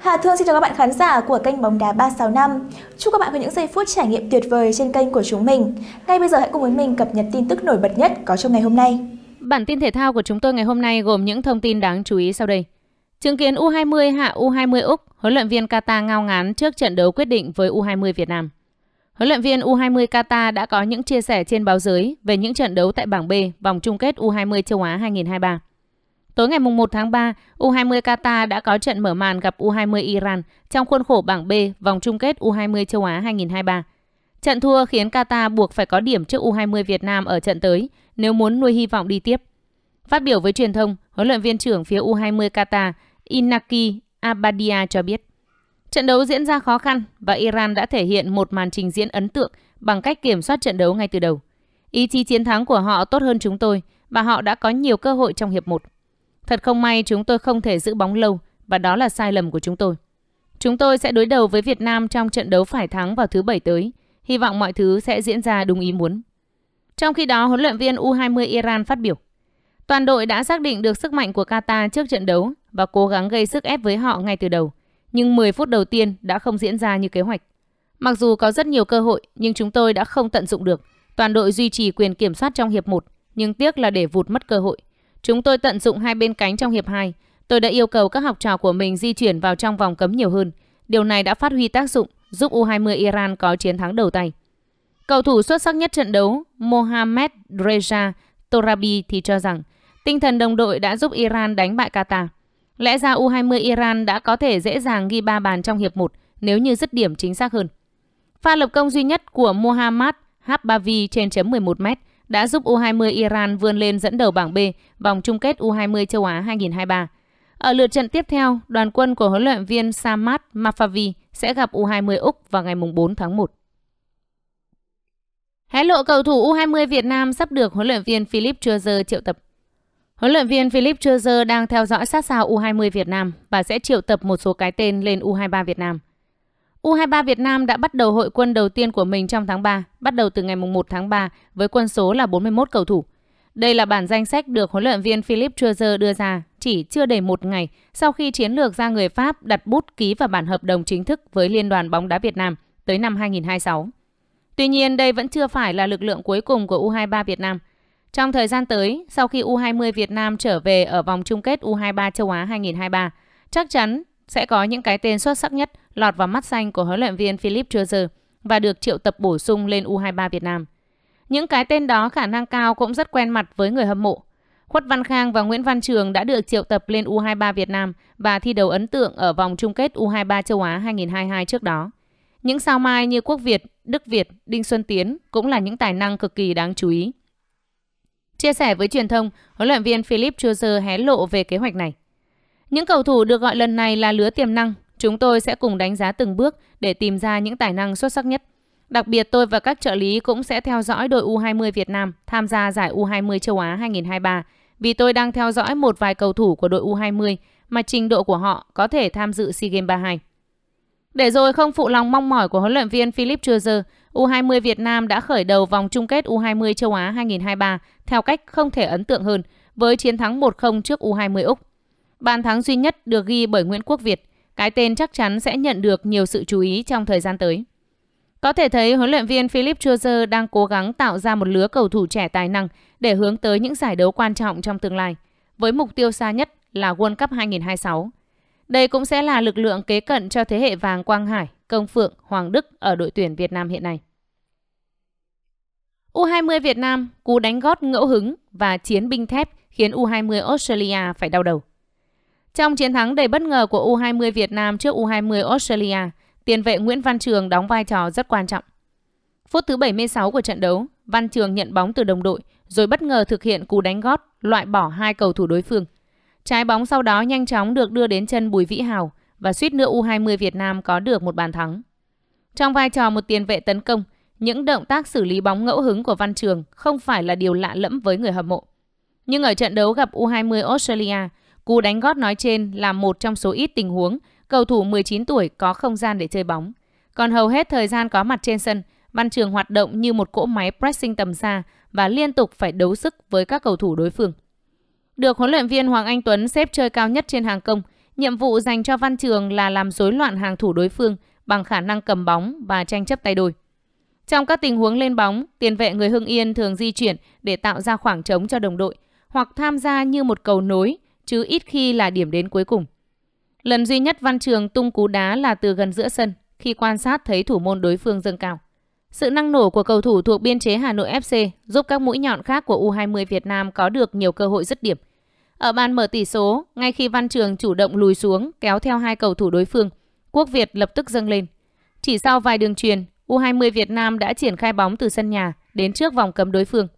Hà Thương xin chào các bạn khán giả của kênh Bóng đá 365. Chúc các bạn có những giây phút trải nghiệm tuyệt vời trên kênh của chúng mình. Ngay bây giờ hãy cùng với mình cập nhật tin tức nổi bật nhất có trong ngày hôm nay. Bản tin thể thao của chúng tôi ngày hôm nay gồm những thông tin đáng chú ý sau đây. Chứng kiến U20 hạ U20 Úc, huấn luyện viên Qatar ngao ngán trước trận đấu quyết định với U20 Việt Nam. Huấn luyện viên U20 Qatar đã có những chia sẻ trên báo giới về những trận đấu tại bảng B vòng chung kết U20 châu Á 2023. Tối ngày 1 tháng 3, U20 Qatar đã có trận mở màn gặp U20 Iran trong khuôn khổ bảng B vòng chung kết U20 châu Á 2023. Trận thua khiến Qatar buộc phải có điểm trước U20 Việt Nam ở trận tới nếu muốn nuôi hy vọng đi tiếp. Phát biểu với truyền thông, huấn luyện viên trưởng phía U20 Qatar Inaki Abadia cho biết, trận đấu diễn ra khó khăn và Iran đã thể hiện một màn trình diễn ấn tượng bằng cách kiểm soát trận đấu ngay từ đầu. Ý chí chiến thắng của họ tốt hơn chúng tôi và họ đã có nhiều cơ hội trong hiệp 1. Thật không may chúng tôi không thể giữ bóng lâu và đó là sai lầm của chúng tôi. Chúng tôi sẽ đối đầu với Việt Nam trong trận đấu phải thắng vào thứ bảy tới. Hy vọng mọi thứ sẽ diễn ra đúng ý muốn. Trong khi đó, huấn luyện viên U20 Iran phát biểu. Toàn đội đã xác định được sức mạnh của Qatar trước trận đấu và cố gắng gây sức ép với họ ngay từ đầu. Nhưng 10 phút đầu tiên đã không diễn ra như kế hoạch. Mặc dù có rất nhiều cơ hội, nhưng chúng tôi đã không tận dụng được. Toàn đội duy trì quyền kiểm soát trong hiệp 1, nhưng tiếc là để vụt mất cơ hội. Chúng tôi tận dụng hai bên cánh trong hiệp 2. Tôi đã yêu cầu các học trò của mình di chuyển vào trong vòng cấm nhiều hơn. Điều này đã phát huy tác dụng, giúp U20 Iran có chiến thắng đầu tay. Cầu thủ xuất sắc nhất trận đấu, Mohamed Reza Torabi thì cho rằng tinh thần đồng đội đã giúp Iran đánh bại Qatar. Lẽ ra U20 Iran đã có thể dễ dàng ghi 3 bàn trong hiệp 1 nếu như dứt điểm chính xác hơn. Pha lập công duy nhất của Mohammad Habbavi trên chấm 11m đã giúp U20 Iran vươn lên dẫn đầu bảng B vòng chung kết U20 châu Á 2023. Ở lượt trận tiếp theo, đoàn quân của huấn luyện viên Samad Mafavi sẽ gặp U20 Úc vào ngày 4 tháng 1. Hé lộ cầu thủ U20 Việt Nam sắp được huấn luyện viên Philip Chuzer triệu tập. Huấn luyện viên Philip Chuzer đang theo dõi sát sao U20 Việt Nam và sẽ triệu tập một số cái tên lên U23 Việt Nam. U23 Việt Nam đã bắt đầu hội quân đầu tiên của mình trong tháng 3, bắt đầu từ ngày 1 tháng 3 với quân số là 41 cầu thủ. Đây là bản danh sách được huấn luyện viên Philip Trezer đưa ra chỉ chưa đầy một ngày sau khi chiến lược ra người Pháp đặt bút ký vào bản hợp đồng chính thức với Liên đoàn bóng đá Việt Nam tới năm 2026. Tuy nhiên, đây vẫn chưa phải là lực lượng cuối cùng của U23 Việt Nam. Trong thời gian tới, sau khi U20 Việt Nam trở về ở vòng chung kết U23 châu Á 2023, chắc chắn sẽ có những cái tên xuất sắc nhất lọt vào mắt xanh của huấn luyện viên Philip Trozer và được triệu tập bổ sung lên U23 Việt Nam. Những cái tên đó khả năng cao cũng rất quen mặt với người hâm mộ. Khuất Văn Khang và Nguyễn Văn Trường đã được triệu tập lên U23 Việt Nam và thi đấu ấn tượng ở vòng chung kết U23 châu Á 2022 trước đó. Những sao mai như Quốc Việt, Đức Việt, Đinh Xuân Tiến cũng là những tài năng cực kỳ đáng chú ý. Chia sẻ với truyền thông, huấn luyện viên Philip Choser hé lộ về kế hoạch này. Những cầu thủ được gọi lần này là lứa tiềm năng, Chúng tôi sẽ cùng đánh giá từng bước để tìm ra những tài năng xuất sắc nhất. Đặc biệt tôi và các trợ lý cũng sẽ theo dõi đội U20 Việt Nam tham gia giải U20 châu Á 2023 vì tôi đang theo dõi một vài cầu thủ của đội U20 mà trình độ của họ có thể tham dự SEA Games 32. Để rồi không phụ lòng mong mỏi của huấn luyện viên Philip Chuzer, U20 Việt Nam đã khởi đầu vòng chung kết U20 châu Á 2023 theo cách không thể ấn tượng hơn với chiến thắng 1-0 trước U20 Úc. Bàn thắng duy nhất được ghi bởi Nguyễn Quốc Việt cái tên chắc chắn sẽ nhận được nhiều sự chú ý trong thời gian tới. Có thể thấy huấn luyện viên Philip Chozer đang cố gắng tạo ra một lứa cầu thủ trẻ tài năng để hướng tới những giải đấu quan trọng trong tương lai, với mục tiêu xa nhất là World Cup 2026. Đây cũng sẽ là lực lượng kế cận cho thế hệ vàng Quang Hải, Công Phượng, Hoàng Đức ở đội tuyển Việt Nam hiện nay. U20 Việt Nam cú đánh gót ngẫu hứng và chiến binh thép khiến U20 Australia phải đau đầu. Trong chiến thắng đầy bất ngờ của U20 Việt Nam trước U20 Australia, tiền vệ Nguyễn Văn Trường đóng vai trò rất quan trọng. Phút thứ 76 của trận đấu, Văn Trường nhận bóng từ đồng đội rồi bất ngờ thực hiện cú đánh gót loại bỏ hai cầu thủ đối phương. Trái bóng sau đó nhanh chóng được đưa đến chân Bùi Vĩ Hào và suýt nữa U20 Việt Nam có được một bàn thắng. Trong vai trò một tiền vệ tấn công, những động tác xử lý bóng ngẫu hứng của Văn Trường không phải là điều lạ lẫm với người hâm mộ. Nhưng ở trận đấu gặp U20 Australia, Cú đánh gót nói trên là một trong số ít tình huống cầu thủ 19 tuổi có không gian để chơi bóng. Còn hầu hết thời gian có mặt trên sân, Văn Trường hoạt động như một cỗ máy pressing tầm xa và liên tục phải đấu sức với các cầu thủ đối phương. Được huấn luyện viên Hoàng Anh Tuấn xếp chơi cao nhất trên hàng công, nhiệm vụ dành cho Văn Trường là làm rối loạn hàng thủ đối phương bằng khả năng cầm bóng và tranh chấp tay đôi. Trong các tình huống lên bóng, tiền vệ người Hưng Yên thường di chuyển để tạo ra khoảng trống cho đồng đội hoặc tham gia như một cầu nối chứ ít khi là điểm đến cuối cùng. Lần duy nhất Văn Trường tung cú đá là từ gần giữa sân, khi quan sát thấy thủ môn đối phương dâng cao. Sự năng nổ của cầu thủ thuộc biên chế Hà Nội FC giúp các mũi nhọn khác của U20 Việt Nam có được nhiều cơ hội dứt điểm. Ở bàn mở tỷ số, ngay khi Văn Trường chủ động lùi xuống kéo theo hai cầu thủ đối phương, Quốc Việt lập tức dâng lên. Chỉ sau vài đường truyền, U20 Việt Nam đã triển khai bóng từ sân nhà đến trước vòng cấm đối phương.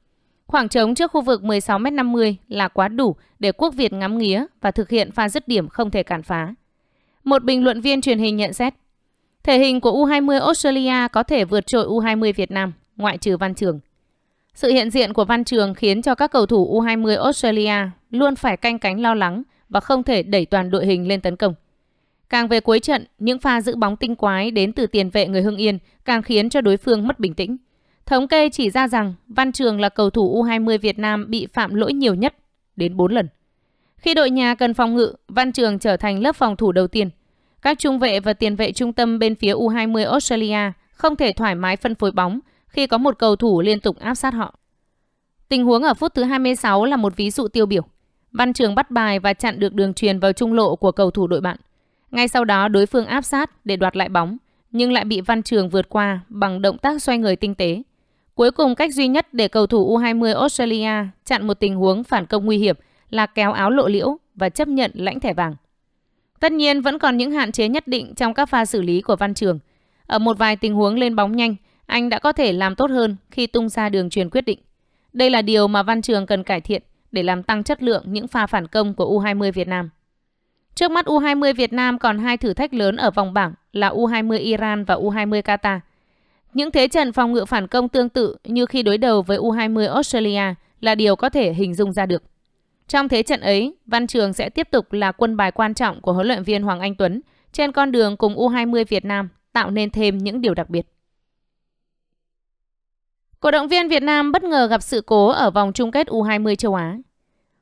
Khoảng trống trước khu vực 16m50 là quá đủ để quốc Việt ngắm nghía và thực hiện pha dứt điểm không thể cản phá. Một bình luận viên truyền hình nhận xét, thể hình của U20 Australia có thể vượt trội U20 Việt Nam, ngoại trừ Văn Trường. Sự hiện diện của Văn Trường khiến cho các cầu thủ U20 Australia luôn phải canh cánh lo lắng và không thể đẩy toàn đội hình lên tấn công. Càng về cuối trận, những pha giữ bóng tinh quái đến từ tiền vệ người Hưng Yên càng khiến cho đối phương mất bình tĩnh. Thống kê chỉ ra rằng Văn Trường là cầu thủ U20 Việt Nam bị phạm lỗi nhiều nhất, đến 4 lần. Khi đội nhà cần phòng ngự, Văn Trường trở thành lớp phòng thủ đầu tiên. Các trung vệ và tiền vệ trung tâm bên phía U20 Australia không thể thoải mái phân phối bóng khi có một cầu thủ liên tục áp sát họ. Tình huống ở phút thứ 26 là một ví dụ tiêu biểu. Văn Trường bắt bài và chặn được đường truyền vào trung lộ của cầu thủ đội bạn. Ngay sau đó đối phương áp sát để đoạt lại bóng, nhưng lại bị Văn Trường vượt qua bằng động tác xoay người tinh tế. Cuối cùng cách duy nhất để cầu thủ U20 Australia chặn một tình huống phản công nguy hiểm là kéo áo lộ liễu và chấp nhận lãnh thẻ vàng. Tất nhiên vẫn còn những hạn chế nhất định trong các pha xử lý của Văn Trường. Ở một vài tình huống lên bóng nhanh, anh đã có thể làm tốt hơn khi tung ra đường truyền quyết định. Đây là điều mà Văn Trường cần cải thiện để làm tăng chất lượng những pha phản công của U20 Việt Nam. Trước mắt U20 Việt Nam còn hai thử thách lớn ở vòng bảng là U20 Iran và U20 Qatar – những thế trận phòng ngự phản công tương tự như khi đối đầu với U20 Australia là điều có thể hình dung ra được. Trong thế trận ấy, Văn Trường sẽ tiếp tục là quân bài quan trọng của huấn luyện viên Hoàng Anh Tuấn trên con đường cùng U20 Việt Nam tạo nên thêm những điều đặc biệt. Cổ động viên Việt Nam bất ngờ gặp sự cố ở vòng chung kết U20 châu Á.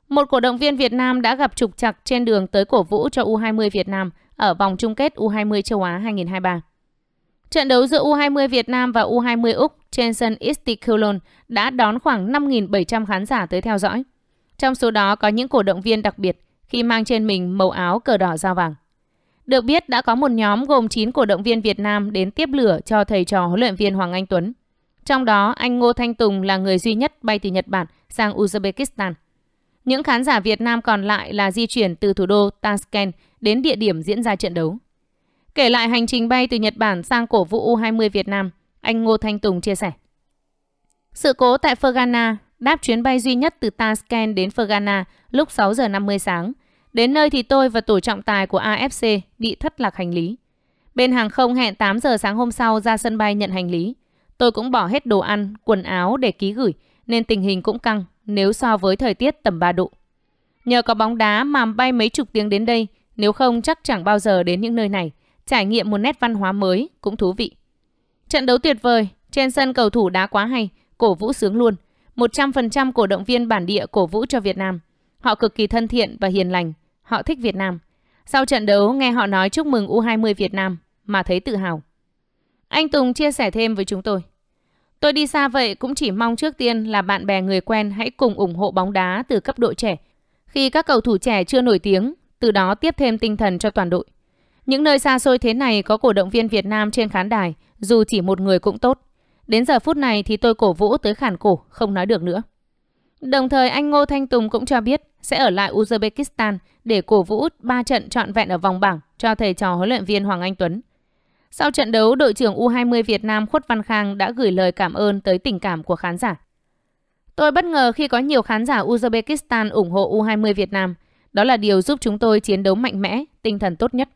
Một cổ động viên Việt Nam đã gặp trục trặc trên đường tới cổ vũ cho U20 Việt Nam ở vòng chung kết U20 châu Á 2023. Trận đấu giữa U20 Việt Nam và U20 Úc trên sân Istiklol đã đón khoảng 5.700 khán giả tới theo dõi. Trong số đó có những cổ động viên đặc biệt khi mang trên mình màu áo cờ đỏ sao vàng. Được biết đã có một nhóm gồm 9 cổ động viên Việt Nam đến tiếp lửa cho thầy trò huấn luyện viên Hoàng Anh Tuấn. Trong đó, anh Ngô Thanh Tùng là người duy nhất bay từ Nhật Bản sang Uzbekistan. Những khán giả Việt Nam còn lại là di chuyển từ thủ đô Tashkent đến địa điểm diễn ra trận đấu. Kể lại hành trình bay từ Nhật Bản sang cổ vũ U20 Việt Nam, anh Ngô Thanh Tùng chia sẻ. Sự cố tại Fergana đáp chuyến bay duy nhất từ Tashkent đến Fergana lúc 6 giờ 50 sáng. Đến nơi thì tôi và tổ trọng tài của AFC bị thất lạc hành lý. Bên hàng không hẹn 8 giờ sáng hôm sau ra sân bay nhận hành lý. Tôi cũng bỏ hết đồ ăn, quần áo để ký gửi, nên tình hình cũng căng nếu so với thời tiết tầm 3 độ. Nhờ có bóng đá mà bay mấy chục tiếng đến đây, nếu không chắc chẳng bao giờ đến những nơi này trải nghiệm một nét văn hóa mới cũng thú vị. Trận đấu tuyệt vời, trên sân cầu thủ đá quá hay, cổ vũ sướng luôn. 100% cổ động viên bản địa cổ vũ cho Việt Nam. Họ cực kỳ thân thiện và hiền lành, họ thích Việt Nam. Sau trận đấu nghe họ nói chúc mừng U20 Việt Nam mà thấy tự hào. Anh Tùng chia sẻ thêm với chúng tôi. Tôi đi xa vậy cũng chỉ mong trước tiên là bạn bè người quen hãy cùng ủng hộ bóng đá từ cấp độ trẻ. Khi các cầu thủ trẻ chưa nổi tiếng, từ đó tiếp thêm tinh thần cho toàn đội. Những nơi xa xôi thế này có cổ động viên Việt Nam trên khán đài, dù chỉ một người cũng tốt. Đến giờ phút này thì tôi cổ vũ tới khản cổ, không nói được nữa. Đồng thời anh Ngô Thanh Tùng cũng cho biết sẽ ở lại Uzbekistan để cổ vũ 3 trận trọn vẹn ở vòng bảng cho thầy trò huấn luyện viên Hoàng Anh Tuấn. Sau trận đấu, đội trưởng U20 Việt Nam Khuất Văn Khang đã gửi lời cảm ơn tới tình cảm của khán giả. Tôi bất ngờ khi có nhiều khán giả Uzbekistan ủng hộ U20 Việt Nam. Đó là điều giúp chúng tôi chiến đấu mạnh mẽ, tinh thần tốt nhất.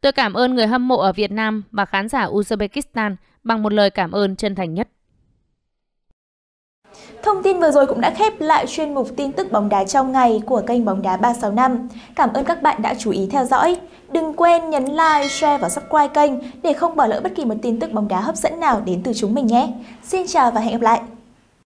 Tôi cảm ơn người hâm mộ ở Việt Nam và khán giả Uzbekistan bằng một lời cảm ơn chân thành nhất. Thông tin vừa rồi cũng đã khép lại chuyên mục tin tức bóng đá trong ngày của kênh Bóng đá 365. Cảm ơn các bạn đã chú ý theo dõi. Đừng quên nhấn like, share và subscribe kênh để không bỏ lỡ bất kỳ một tin tức bóng đá hấp dẫn nào đến từ chúng mình nhé. Xin chào và hẹn gặp lại!